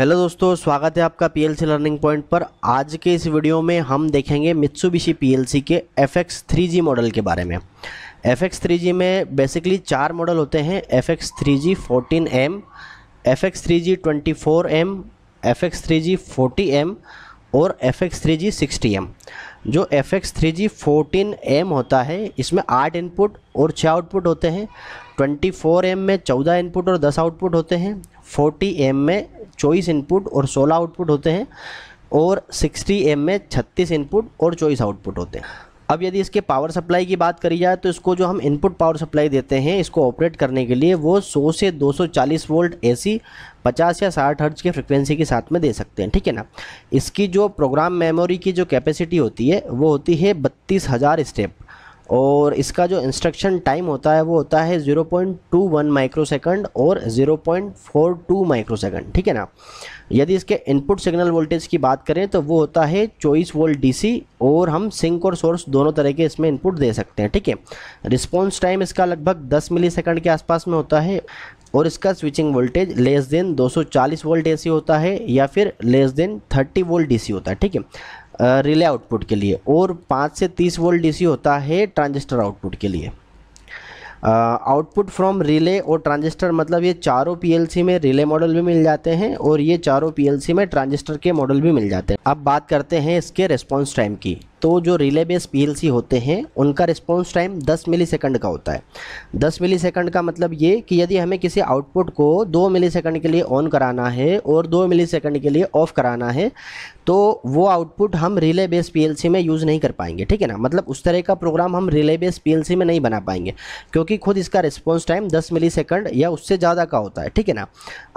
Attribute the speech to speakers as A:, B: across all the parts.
A: hello दोस्तों स्वागत है आपका पीएलसी लर्निंग पॉइंट पर आज के इस वीडियो में हम देखेंगे मित्सुबिशी पीएलसी के F X three G model के बारे में एफ एक्स थ्री जी में बेसिकली चार मॉडल होते हैं F X three G fourteen M F X three G twenty four M F X three G forty M और F X three G sixty M जो F X three G fourteen M होता है इसमें आठ input और छः output होते हैं ट्वेंटी फोर एम में चौदह इनपुट और दस आउटपुट होते हैं फोर्टी एम में चौबीस इनपुट और सोलह आउटपुट होते हैं और सिक्सटी एम में छत्तीस इनपुट और चौबीस आउटपुट होते हैं अब यदि इसके पावर सप्लाई की बात करी जाए तो इसको जो हम इनपुट पावर सप्लाई देते हैं इसको ऑपरेट करने के लिए वो 100 से 240 वोल्ट एसी 50 या 60 हर्ज के फ्रिक्वेंसी के साथ में दे सकते हैं ठीक है ना इसकी जो प्रोग्राम मेमोरी की जो कैपेसिटी होती है वो होती है बत्तीस हज़ार स्टेप और इसका जो इंस्ट्रक्शन टाइम होता है वो होता है 0.21 सेकंड और 0.42 सेकंड ठीक है ना यदि इसके इनपुट सिग्नल वोल्टेज की बात करें तो वो होता है चौबीस वोल्ट डीसी और हम सिंक और सोर्स दोनों तरह के इसमें इनपुट दे सकते हैं ठीक है रिस्पॉन्स टाइम इसका लगभग 10 मिली सेकेंड के आसपास में होता है और इसका switching voltage less than 240 volt AC होता है या फिर लेस देन 30 वोल्ट डीसी होता है ठीक है रिले आउटपुट के लिए और 5 से 30 वोल्ट डीसी होता है ट्रांजिस्टर आउटपुट के लिए आउटपुट फ्रॉम रिले और ट्रांजिस्टर मतलब ये चारों पीएलसी में रिले मॉडल भी मिल जाते हैं और ये चारों पीएलसी में ट्रांजिस्टर के मॉडल भी मिल जाते हैं अब बात करते हैं इसके रिस्पॉन्स टाइम की तो जो रिले बेस पी होते हैं उनका रिस्पॉन्स टाइम 10 मिलीसेकंड का होता है 10 मिलीसेकंड का मतलब ये कि यदि हमें किसी आउटपुट को 2 मिलीसेकंड के लिए ऑन कराना है और 2 मिलीसेकंड के लिए ऑफ़ कराना है तो वो आउटपुट हम रिले बेस पी में यूज़ नहीं कर पाएंगे ठीक है ना मतलब उस तरह का प्रोग्राम हम रिले बेस पी में नहीं बना पाएंगे क्योंकि खुद इसका रिस्पॉन्स टाइम दस मिली या उससे ज़्यादा का होता है ठीक है ना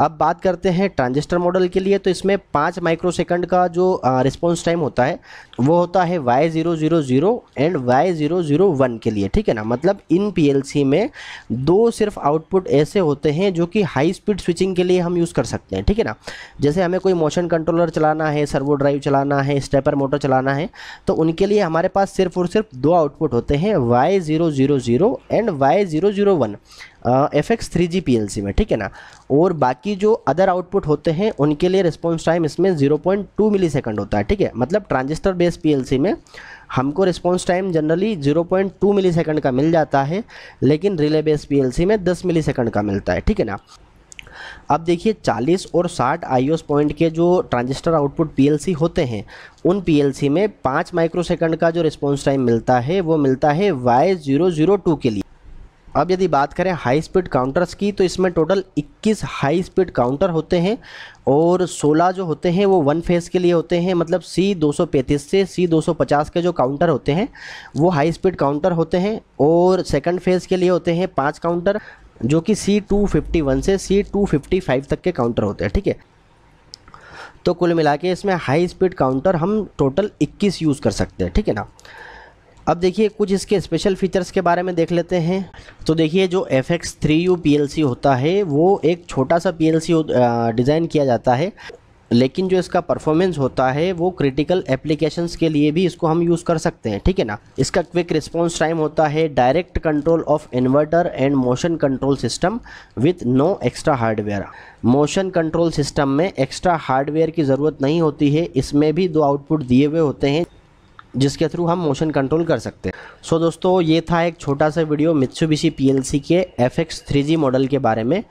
A: अब बात करते हैं ट्रांजिस्टर मॉडल के लिए तो इसमें पाँच माइक्रो का जो रिस्पॉन्स टाइम होता है वो होता है Y zero zero zero and Y zero zero one के लिए ठीक है ना मतलब इन पीएलसी में दो सिर्फ आउटपुट ऐसे होते हैं जो कि हाई स्पीड स्विचिंग के लिए हम यूज़ कर सकते हैं ठीक है ना जैसे हमें कोई मोशन कंट्रोलर चलाना है सर्वो ड्राइव चलाना है स्टेपर मोटर चलाना है तो उनके लिए हमारे पास सिर्फ और सिर्फ दो आउटपुट होते हैं Y zero zero zero and Y zero zero one F X three G P L C में ठीक है ना और बाकी जो अदर आउटपुट होते हैं उनके लिए रिस्पॉन्स टाइम इसमें zero point two milli second होता है ठीक है मतलब transistor based P L C में हमको response time generally zero point two milli second का मिल जाता है लेकिन relay based P L C में दस मिली सेकेंड का मिलता है ठीक है ना अब देखिए 40 और 60 आईओएस पॉइंट के जो ट्रांजिस्टर आउटपुट पीएलसी होते हैं उन पीएलसी में 5 माइक्रोसेकंड का जो रिस्पांस टाइम मिलता है वो मिलता है वाई जीरो जीरो टू के लिए अब यदि बात करें हाई स्पीड काउंटर्स की तो इसमें टोटल 21 हाई स्पीड काउंटर होते हैं और 16 जो होते हैं वो वन फेज़ के लिए होते हैं मतलब सी 235 से सी 250 के जो काउंटर होते हैं वो हाई स्पीड काउंटर होते हैं और सेकंड फेज़ के लिए होते हैं पाँच काउंटर जो कि सी 251 से सी 255 तक के काउंटर होते हैं ठीक है तो कुल मिला इसमें हाई स्पीड काउंटर हम टोटल इक्कीस यूज़ कर सकते हैं ठीक है ना अब देखिए कुछ इसके स्पेशल फीचर्स के बारे में देख लेते हैं तो देखिए जो F X three U P L C होता है वो एक छोटा सा पी एल सी डिज़ाइन किया जाता है लेकिन जो इसका परफॉर्मेंस होता है वो क्रिटिकल एप्लीकेशंस के लिए भी इसको हम यूज़ कर सकते हैं ठीक है ना इसका क्विक रिस्पॉन्स टाइम होता है direct control of inverter and motion control system with no extra hardware motion control system में एक्स्ट्रा हार्डवेयर की ज़रूरत नहीं होती है इसमें भी दो आउटपुट दिए हुए होते हैं जिसके थ्रू हम मोशन कंट्रोल कर सकते हैं सो दोस्तों ये था एक छोटा सा वीडियो मित्सुबिशी पी के एफ एक्स मॉडल के बारे में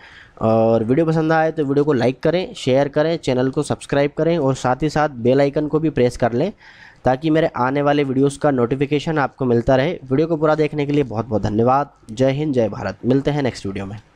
A: और वीडियो पसंद आए तो वीडियो को लाइक करें शेयर करें चैनल को सब्सक्राइब करें और साथ ही साथ बेल आइकन को भी प्रेस कर लें ताकि मेरे आने वाले वीडियोस का नोटिफिकेशन आपको मिलता रहे वीडियो को पूरा देखने के लिए बहुत बहुत धन्यवाद जय हिंद जय भारत मिलते हैं नेक्स्ट वीडियो में